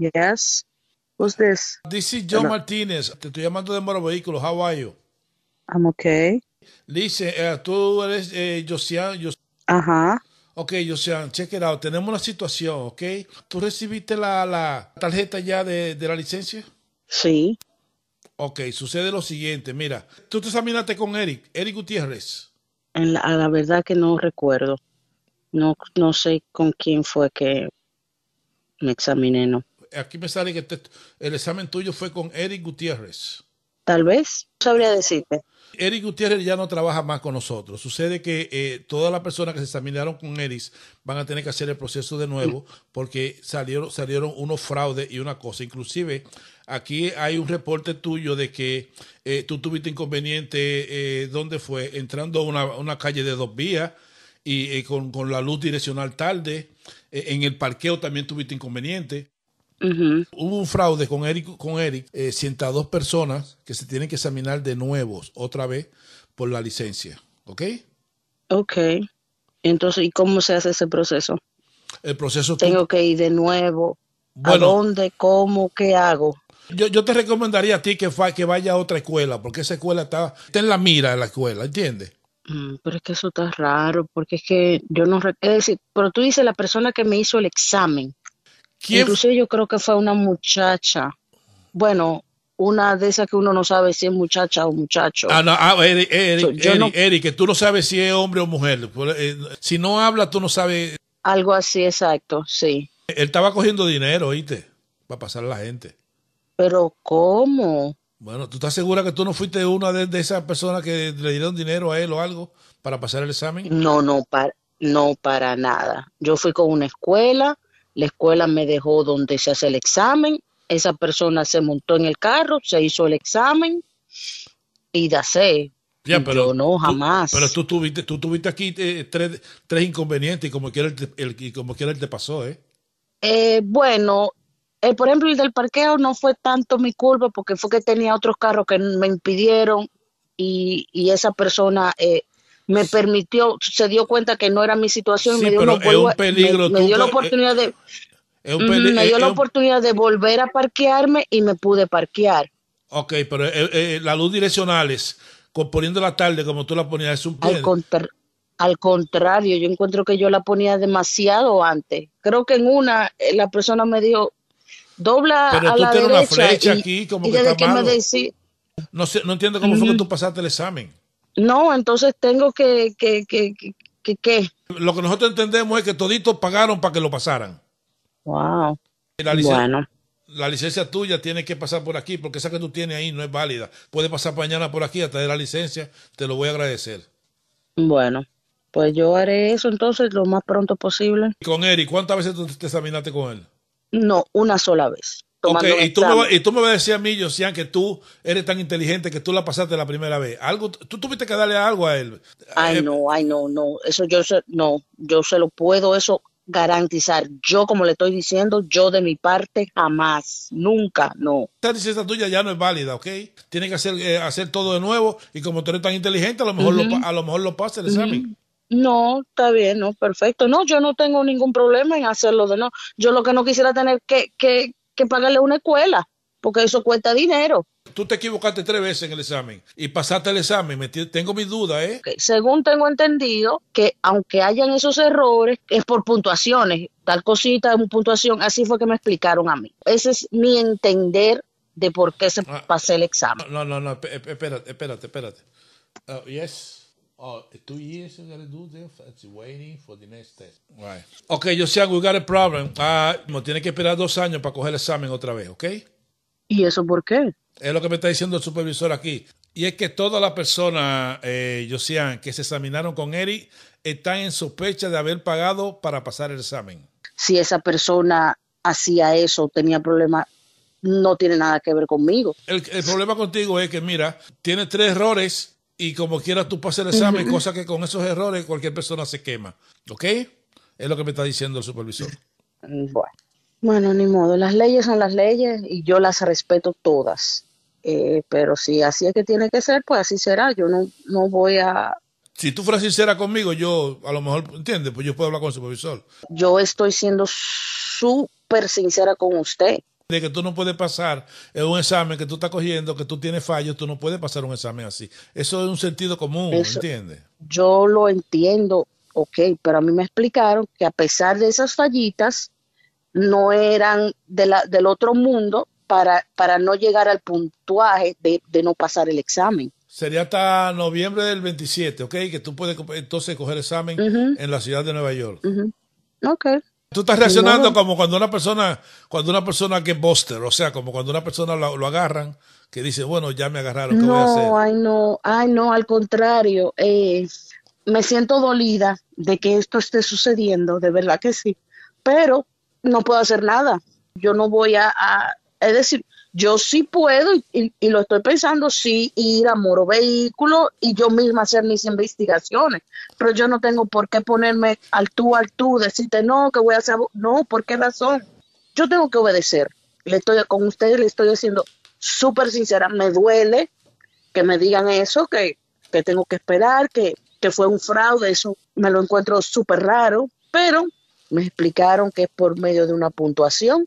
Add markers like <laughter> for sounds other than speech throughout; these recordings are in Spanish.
Yes. Who's this? This is John Martínez. Te estoy llamando de Moro Vehículos. How are you? I'm okay. Dice, eh, tú eres eh, Josian. Ajá. Ok, Josian, check it out. Tenemos una situación, ¿ok? ¿Tú recibiste la, tarjeta ya de, la licencia? Sí. Ok, sucede lo siguiente. Mira, tú te examinaste con Eric, Eric Gutiérrez. En la, la verdad que no recuerdo. No, no sé con quién fue que me examiné, no aquí me sale que este, el examen tuyo fue con Eric Gutiérrez. Tal vez, sabría decirte. Eric Gutiérrez ya no trabaja más con nosotros. Sucede que eh, todas las personas que se examinaron con Eric van a tener que hacer el proceso de nuevo porque salieron, salieron unos fraudes y una cosa. Inclusive, aquí hay un reporte tuyo de que eh, tú tuviste inconveniente, donde eh, ¿dónde fue? Entrando a una, calle de dos vías y con, con, la luz direccional tarde. en el parqueo también tuviste inconveniente. Hubo un fraude con Eric, con Eric 102 eh, personas que se tienen que examinar de nuevo, otra vez por la licencia. ¿Ok? Ok. Entonces, ¿y cómo se hace ese proceso? El proceso. Tengo que ir de nuevo. ¿A dónde? ¿Cómo? ¿Qué hago? Yo, yo te recomendaría a ti que, vaya a otra escuela, porque esa escuela está, está en la mira de la escuela, ¿entiendes? Mm, pero es que eso está raro, porque es que yo no... Es decir, pero tú dices la persona que me hizo el examen. Incluso yo creo que fue una muchacha. Bueno, una de esas que uno no sabe si es muchacha o muchacho. Ah, no, ah, Eric, que tú no sabes si es hombre o mujer. Eh, si no habla, tú no sabes. Algo así, exacto, sí. Él estaba cogiendo dinero, oíste, para pasar a la gente. Pero ¿cómo? Bueno, ¿tú estás segura que tú no fuiste una de, esas personas que le dieron dinero a él o algo para pasar el examen? No, no, para, no, para nada. Yo fui con una escuela la escuela me dejó donde se hace el examen. Esa persona se montó en el carro, se hizo el examen y da sé. pero yo no, jamás. pero tú tuviste, tú tuviste aquí eh, tres, tres, inconvenientes y como quiera el, como el te pasó, ¿eh? eh bueno, eh, por ejemplo, el del parqueo no fue tanto mi culpa porque fue que tenía otros carros que me impidieron y, y esa persona me permitió, se dio cuenta que no era mi situación me dio, la oportunidad de... me eh, la oportunidad de volver a parquearme y me pude parquear. Ok, pero eh, eh, la luz direccionales, poniendo la tarde como tú la ponías, es un al, al contrario, yo encuentro que yo la ponía demasiado antes. Creo que en una la persona me dijo, dobla a la derecha. no, sé, no entiendo cómo fue que tú pasaste el examen. No, entonces tengo que, que, que, que, Lo que nosotros entendemos es que toditos pagaron para que lo pasaran. Wow. bueno. La licencia tuya tiene que pasar por aquí, porque esa que tú tienes ahí no es válida. Puede pasar mañana por aquí hasta traer la licencia, te lo voy a agradecer. Bueno, pues yo haré eso entonces lo más pronto posible. ¿Y con Eric? ¿Cuántas veces te examinaste con él? No, una sola vez y, tú me y, tú me, vas a decir a mí, Josian, que tú eres tan inteligente que tú la pasaste la primera vez. Algo, tú tuviste que darle algo a él. Ay, eh, no, ay, no, no. Eso yo sé, no, yo se lo puedo eso garantizar. Yo, como le estoy diciendo, yo de mi parte jamás, nunca, no. Esta licencia tuya ya no es válida, ¿ok? Tiene que hacer, eh, hacer todo de nuevo y como tú eres tan inteligente, a lo mejor, lo, a lo, mejor lo el examen. No, está bien, no, perfecto. No, yo no tengo ningún problema en hacerlo de nuevo. Yo lo que no quisiera tener que, que, que pagarle una escuela, porque eso cuesta dinero. Tú te equivocaste tres veces en el examen y pasaste el examen. tengo mis dudas, ¿eh? Según tengo entendido, que aunque hayan esos errores, es por puntuaciones. Tal cosita, puntuación, así fue que me explicaron a mí. Ese es mi entender de por qué se ah, pasé el examen. No, no, no, espérate, espérate, espérate. Oh, Oh, two years you gotta do waiting for the next test. Right. Okay, we got a problem. Ah, tiene que esperar dos años para coger el examen otra vez, ¿ok? ¿Y eso por qué? Es lo que me está diciendo el supervisor aquí. Y es que todas las personas, eh, que se examinaron con Eric, están en sospecha de haber pagado para pasar el examen. Si esa persona hacía eso, tenía problemas, no tiene nada que ver conmigo. El, el problema contigo es que, mira, tiene tres errores y como quieras tú pases el examen, cosa que con esos errores cualquier persona se quema. ¿Ok? Es lo que me está diciendo el supervisor. Bueno, ni modo. Las leyes son las leyes y yo las respeto todas. Eh, pero si así es que tiene que ser, pues así será. Yo no, no voy a... Si tú fueras sincera conmigo, yo a lo mejor, ¿entiendes? Pues yo puedo hablar con el supervisor. Yo estoy siendo súper sincera con usted de que tú no puedes pasar eh, un examen que tú estás cogiendo, que tú tienes fallos, tú no puedes pasar un examen así. Eso es un sentido común, ¿entiendes? Yo lo entiendo, ok, pero a mí me explicaron que a pesar de esas fallitas, no eran de la, del otro mundo para, para no llegar al puntuaje de, no pasar el examen. Sería hasta noviembre del 27, ¿ok? Que tú puedes entonces coger examen en la ciudad de Nueva York. Ok. Tú estás reaccionando como cuando una persona, cuando una persona que buster, o sea, como cuando una persona lo, agarran, que dice, bueno, ya me agarraron, ¿qué voy a hacer? Ay, no, ay, no, al contrario, eh, me siento dolida de que esto esté sucediendo, de verdad que sí, pero no puedo hacer nada, yo no voy a, a es decir, yo sí puedo y, lo estoy pensando, sí, ir a Moro Vehículo y yo misma hacer mis investigaciones, pero yo no tengo por qué ponerme al tú al tú, decirte no, que voy a hacer, no, ¿por qué razón? Yo tengo que obedecer. Le estoy con ustedes, le estoy haciendo súper sincera, me duele que me digan eso, que, tengo que esperar, que, que fue un fraude, eso me lo encuentro súper raro, pero me explicaron que es por medio de una puntuación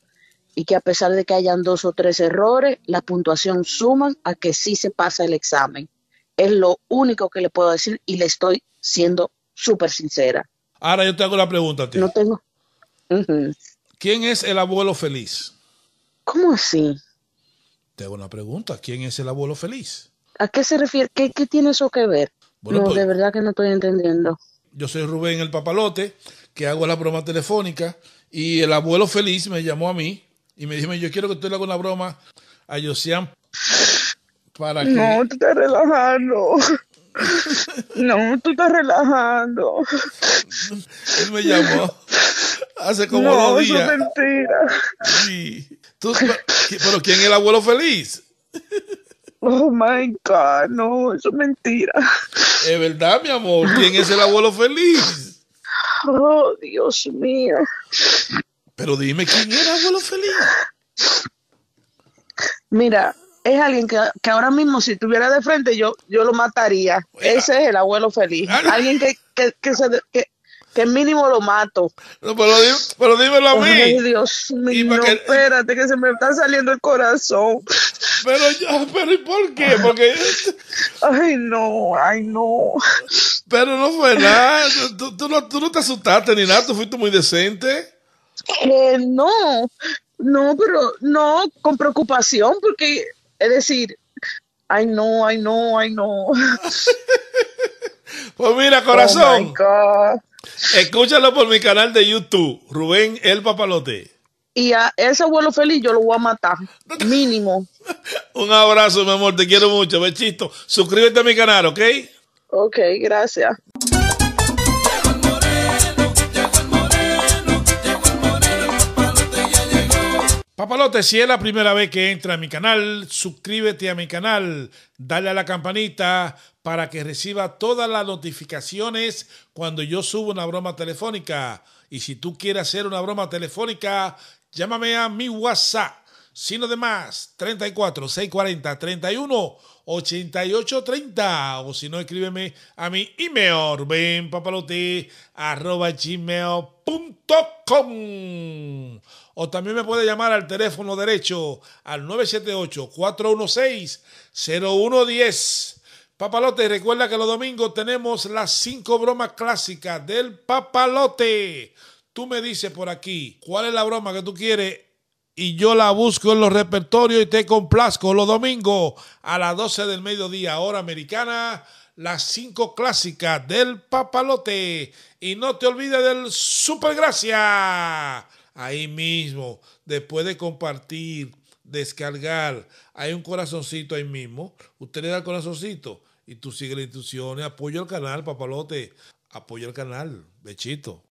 y que a pesar de que hayan dos o tres errores, la puntuación suman a que sí se pasa el examen. Es lo único que le puedo decir y le estoy siendo súper sincera. Ahora yo te hago la pregunta a No tengo. ¿Quién es el abuelo feliz? ¿Cómo así? Te hago una pregunta. ¿Quién es el abuelo feliz? ¿A qué se refiere? ¿Qué, tiene eso que ver? no, pues, de verdad que no estoy entendiendo. Yo soy Rubén el Papalote, que hago la broma telefónica, y el abuelo feliz me llamó a mí y me dijo, yo quiero que tú le hagas una broma a Yosian. para que... No, tú estás relajando. <laughs> no, tú estás relajando. Él me llamó hace como no, dos días. Eso es mentira. Sí. pero ¿quién es el abuelo feliz? Oh my God, no, eso es mentira. Es verdad, mi amor. ¿Quién es el abuelo feliz? Oh, Dios mío. Pero dime quién era abuelo feliz. Mira, es alguien que, que ahora mismo si estuviera de frente yo, yo lo mataría. Ese es el abuelo feliz. Ah, alguien que, que, que se... Que, mínimo lo mato. pero, pero, dímelo a mí. Ay, Dios mío, que... espérate, que se me está saliendo el corazón. Pero ya, pero ¿y por qué? Porque... Ay, no, ay, no. Pero no fue nada, tú, no, tú no te asustaste ni nada, tú fuiste muy decente no, no, pero no con preocupación, porque es decir, ay no, ay no, ay no. <laughs> pues mira, oh corazón. escúchalo por mi canal de YouTube, Rubén El Papalote. Y a ese abuelo feliz yo lo voy a matar, <laughs> mínimo. Un abrazo, mi amor, te quiero mucho, chisto Suscríbete a mi canal, ¿ok? Ok, gracias. Papalote, si es la primera vez que entra a mi canal, suscríbete a mi canal, dale a la campanita para que reciba todas las notificaciones cuando yo subo una broma telefónica. Y si tú quieres hacer una broma telefónica, llámame a mi WhatsApp sino de más 34 640 31 88 30 o si no escríbeme a mi email papalote arroba gmail.com o también me puede llamar al teléfono derecho al 978 416 0110 Papalote, recuerda que los domingos tenemos las cinco bromas clásicas del papalote. Tú me dices por aquí cuál es la broma que tú quieres y yo la busco en los repertorios y te complazco los domingos a las 12 del mediodía, hora americana, las 5 clásicas del papalote. Y no te olvides del Supergracia. Ahí mismo, después de compartir, descargar, hay un corazoncito ahí mismo. Usted le da el corazoncito y tú sigue las instrucciones. Apoyo al canal, papalote. Apoyo al canal. Bechito.